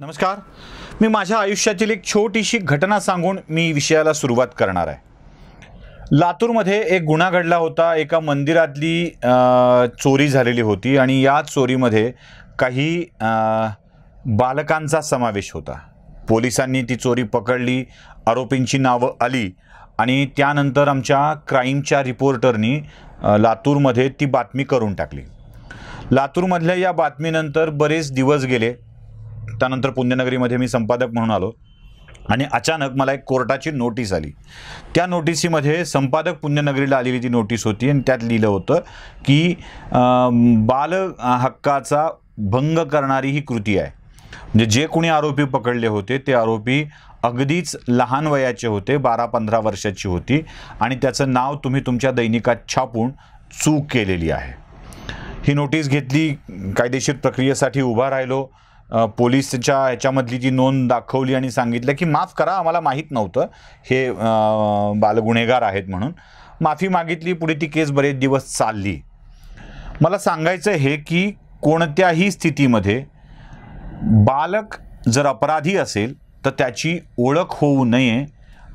नमस्कार मी माझ्या आयुष्यातील एक छोटीशी घटना सांगून मी विषयाला सुरुवात करणार आहे लातूरमध्ये एक गुन्हा घडला होता एका मंदिरातली चोरी झालेली होती आणि या चोरीमध्ये काही बालकांचा समावेश होता पोलिसांनी ती चोरी पकडली आरोपींची नावं आली आणि त्यानंतर आमच्या क्राईमच्या रिपोर्टरनी लातूरमध्ये ती बातमी करून टाकली लातूरमधल्या या बातमीनंतर बरेच दिवस गेले त्यानंतर पुण्यनगरीमध्ये मी संपादक म्हणून आलो आणि अचानक मला एक कोर्टाची नोटीस आली त्या नोटिसीमध्ये संपादक पुण्यनगरीला आलेली ती नोटीस होती आणि त्यात लिहिलं होतं की बाल हक्काचा भंग करणारी ही कृती आहे म्हणजे जे कोणी आरोपी पकडले होते ते आरोपी अगदीच लहान वयाचे होते बारा पंधरा वर्षाची होती आणि त्याचं नाव तुम्ही तुमच्या दैनिकात छापून चूक केलेली आहे ही नोटीस घेतली कायदेशीर प्रक्रियेसाठी उभा राहिलो पोलिसच्या ह्याच्यामधली जी नोंद दाखवली आणि सांगितलं की माफ करा आम्हाला माहीत नव्हतं हे बालगुन्हेगार आहेत म्हणून माफी मागितली पुढे ती केस बरेच दिवस चालली मला सांगायचं हे की कोणत्याही स्थितीमध्ये बालक जर अपराधी असेल तर त्याची ओळख होऊ नये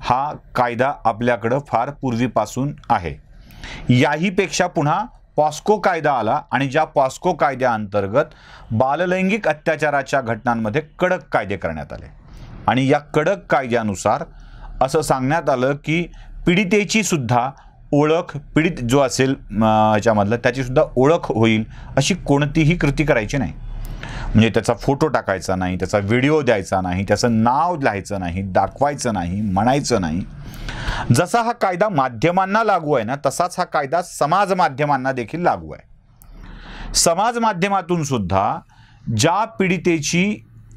हा कायदा आपल्याकडं फार पूर्वीपासून आहे याहीपेक्षा पुन्हा पॉस्को कायदा आला आणि ज्या पॉस्को कायद्याअंतर्गत बाललैंगिक अत्याचाराच्या घटनांमध्ये कडक कायदे करण्यात आले आणि या कडक कायद्यानुसार असं सांगण्यात आलं की पीडितेची सुद्धा ओळख पीडित जो असेल ह्याच्यामधलं त्याचीसुद्धा ओळख होईल अशी कोणतीही कृती करायची नाही म्हणजे त्याचा फोटो टाकायचा नाही त्याचा व्हिडिओ द्यायचा नाही त्याचं नाव लिहायचं नाही दाखवायचं नाही म्हणायचं नाही जसा हा कायदा माध्यमांना लागू आहे ना तसाच हा कायदा समाज माध्यमांना देखील लागू आहे समाज माध्यमातून सुद्धा ज्या पीडितेची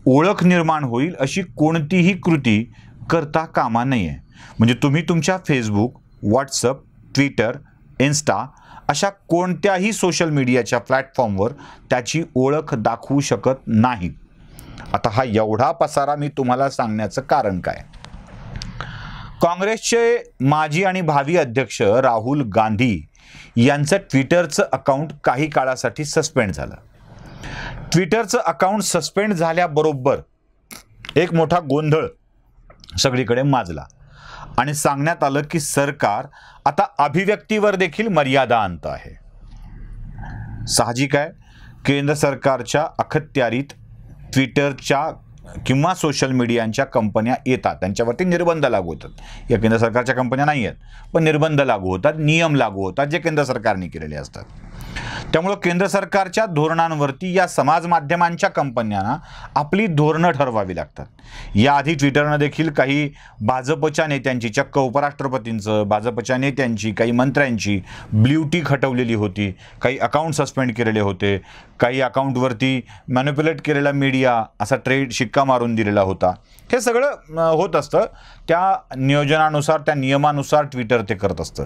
ओळख निर्माण होईल अशी कोणतीही कृती करता कामा नाही आहे म्हणजे तुम्ही तुमच्या फेसबुक व्हॉट्सअप ट्विटर इन्स्टा अशा कोणत्याही सोशल मीडियाच्या प्लॅटफॉर्मवर त्याची ओळख दाखवू शकत नाही आता हा एवढा पसारा मी तुम्हाला सांगण्याचं कारण काय काँग्रेसचे माजी आणि भावी अध्यक्ष राहुल गांधी यांचं ट्विटरचं अकाउंट काही काळासाठी सस्पेंड झालं ट्विटरचं अकाउंट सस्पेंड झाल्याबरोबर एक मोठा गोंधळ सगळीकडे माजला आणि सांगण्यात आलं की सरकार आता अभिव्यक्तीवर देखील मर्यादा आणत आहे साहजिक आहे केंद्र सरकारच्या अखत्यारीत ट्विटरच्या किंवा सोशल मीडियांच्या कंपन्या येतात त्यांच्यावरती निर्बंध लागू होतात या केंद्र सरकारच्या कंपन्या नाही आहेत पण निर्बंध लागू होतात नियम लागू होतात जे केंद्र सरकारने केलेले असतात त्यामुळं केंद्र सरकारच्या धोरणांवरती या समाज माध्यमांच्या कंपन्यांना आपली धोरणं ठरवावी लागतात याआधी ट्विटरनं देखील काही भाजपच्या नेत्यांची चक्क उपराष्ट्रपतींचं भाजपच्या नेत्यांची काही मंत्र्यांची ब्ल्यूटी खटवलेली होती काही अकाउंट सस्पेंड केलेले होते काही अकाउंटवरती मॅन्युप्युलेट केलेला मीडिया असा ट्रेड शिक्का मारून दिलेला होता हे सगळं होत असतं त्या नियोजनानुसार त्या नियमानुसार ट्विटर ते करत असतं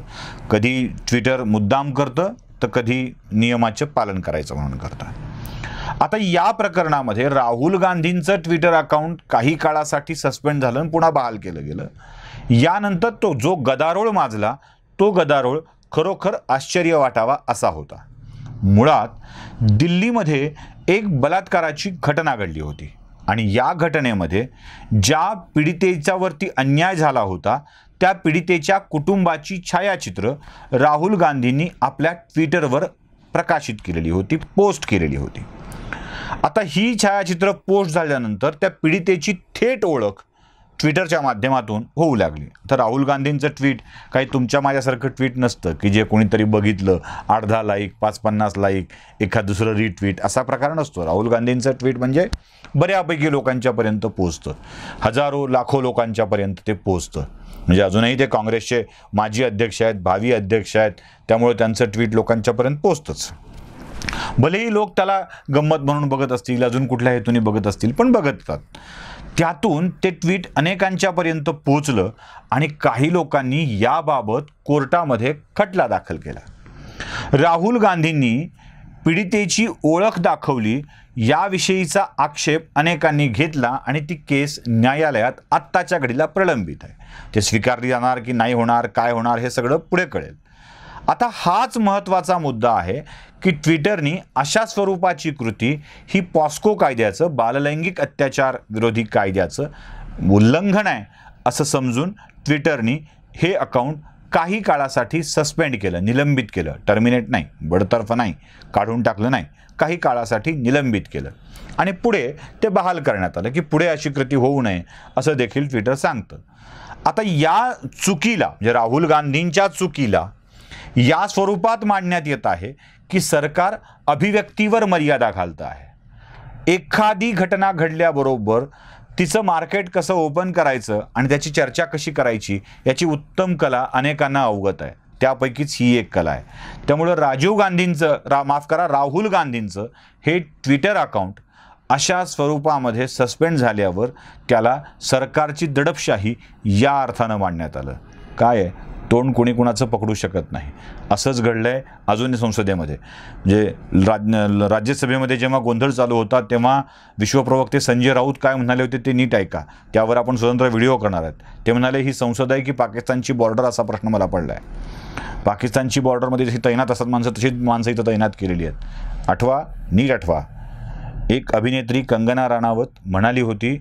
कधी ट्विटर मुद्दाम करतं तर कधी नियमाचे पालन करायचं म्हणून करतात आता या प्रकरणामध्ये राहुल गांधींचं ट्विटर अकाउंट काही काळासाठी सस्पेंड झालं आणि पुन्हा बहाल केलं गेलं यानंतर तो जो गदारोळ माजला तो गदारोळ खरोखर आश्चर्य वाटावा असा होता मुळात दिल्लीमध्ये एक बलात्काराची घटना घडली होती आणि या घटनेमध्ये ज्या पीडितेच्यावरती अन्याय झाला होता त्या पीडितेच्या कुटुंबाची छायाचित्र राहुल गांधींनी आपल्या ट्विटरवर प्रकाशित केलेली होती पोस्ट केलेली होती आता ही छायाचित्र पोस्ट झाल्यानंतर त्या पीडितेची थेट ओळख ट्विटरच्या माध्यमातून होऊ लागली तर राहुल गांधींचं ट्विट काही तुमच्या माझ्यासारखं ट्विट नसतं की जे कोणीतरी बघितलं अर्धा लाईक पाच पन्नास लाईक एखाद दुसरं रिट्विट असा प्रकार नसतो राहुल गांधींचं ट्विट म्हणजे बऱ्यापैकी लोकांच्यापर्यंत पोचतं हजारो लाखो लोकांच्यापर्यंत ते पोचतं म्हणजे अजूनही ते काँग्रेसचे माजी अध्यक्ष आहेत भावी अध्यक्ष आहेत त्यामुळे त्यांचं ट्विट लोकांच्यापर्यंत पोचतंच भलेही लोक त्याला गंमत म्हणून बघत असतील अजून कुठल्या हेतूने बघत असतील पण बघतात त्यातून ते ट्विट अनेकांच्यापर्यंत पोचलं आणि काही लोकांनी याबाबत कोर्टामध्ये खटला दाखल केला राहुल गांधींनी पीडितेची ओळख दाखवली याविषयीचा आक्षेप अनेकांनी घेतला आणि ती केस न्यायालयात आत्ताच्या घडीला प्रलंबित आहे ते स्वीकारली जाणार की नाही होणार काय होणार हे सगळं पुढे कळेल आता हाच महत्त्वाचा मुद्दा आहे की ट्विटरनी अशा स्वरूपाची कृती ही पॉस्को कायद्याचं बाललैंगिक अत्याचार विरोधी कायद्याचं उल्लंघन आहे असं समजून ट्विटरनी हे अकाउंट काही काळासाठी सस्पेंड केलं निलंबित केलं टर्मिनेट नाही बडतर्फ नाही काढून टाकलं नाही काही काळासाठी निलंबित केलं आणि पुढे ते बहाल करण्यात आलं की पुढे अशी कृती होऊ नये असं देखील ट्विटर सांगतं आता या चुकीला म्हणजे राहुल गांधींच्या चुकीला या स्वरूपात मांडण्यात येत आहे की सरकार अभिव्यक्तीवर मर्यादा घालतं आहे एखादी घटना घडल्याबरोबर तिचं मार्केट कसं ओपन करायचं आणि त्याची चर्चा कशी करायची याची उत्तम कला अनेकांना अवगत आहे त्यापैकीच ही एक कला आहे त्यामुळं राजीव गांधींचं रा माफ करा राहुल गांधींचं हे ट्विटर अकाउंट अशा स्वरूपामध्ये सस्पेंड झाल्यावर त्याला सरकारची दडपशाही या अर्थानं मांडण्यात आलं काय आहे तोंड कोणी कुणाचं पकडू शकत नाही असंच घडलं आहे अजूनही संसदेमध्ये म्हणजे राज राज्यसभेमध्ये जेव्हा गोंधळ चालू होता तेव्हा विश्वप्रवक्ते संजय राऊत काय म्हणाले होते ते नीट ऐका त्यावर आपण स्वतंत्र व्हिडिओ करणार आहेत ते म्हणाले ही संसद आहे की पाकिस्तानची बॉर्डर असा प्रश्न मला पडला आहे पाकिस्तानची बॉर्डरमध्ये जशी तैनात असतात माणसं तशीच माणसं इथं तैनात केलेली आहेत आठवा नीट आठवा एक अभिनेत्री कंगना राणावत म्हणाली होती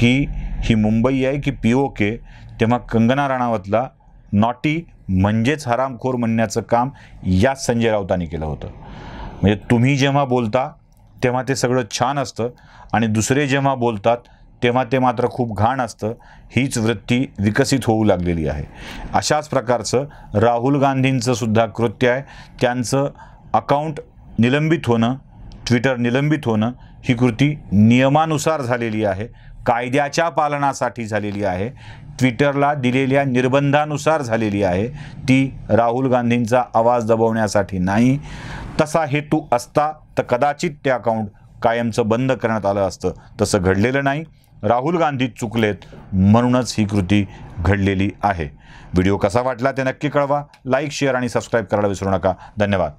की ही मुंबई आहे की पी ओ के तेव्हा कंगना राणावतला नॉटी म्हणजेच हरामखोर म्हणण्याचं काम याच संजय राऊतांनी केलं होतं म्हणजे तुम्ही जेव्हा बोलता तेव्हा ते सगळं छान असतं आणि दुसरे जेव्हा बोलतात तेव्हा ते मात्र खूप घाण असतं हीच वृत्ती विकसित होऊ लागलेली आहे अशाच प्रकारचं राहुल गांधींचं सुद्धा कृत्य आहे त्यांचं अकाउंट निलंबित होणं ट्विटर निलंबित होणं ही कृती नियमानुसार झालेली आहे कायद्याच्या पालनासाठी झालेली आहे ट्विटरला दिलेल्या निर्बंधानुसार झालेली आहे ती राहुल गांधींचा आवाज दबवण्यासाठी नाही तसा हेतू असता तर कदाचित ते अकाउंट कायमचं बंद करण्यात आलं असतं तसं घडलेलं नाही राहुल गांधी चुकलेत म्हणूनच ही कृती घडलेली आहे व्हिडिओ कसा वाटला ते नक्की कळवा लाईक शेअर आणि सबस्क्राईब करायला विसरू नका धन्यवाद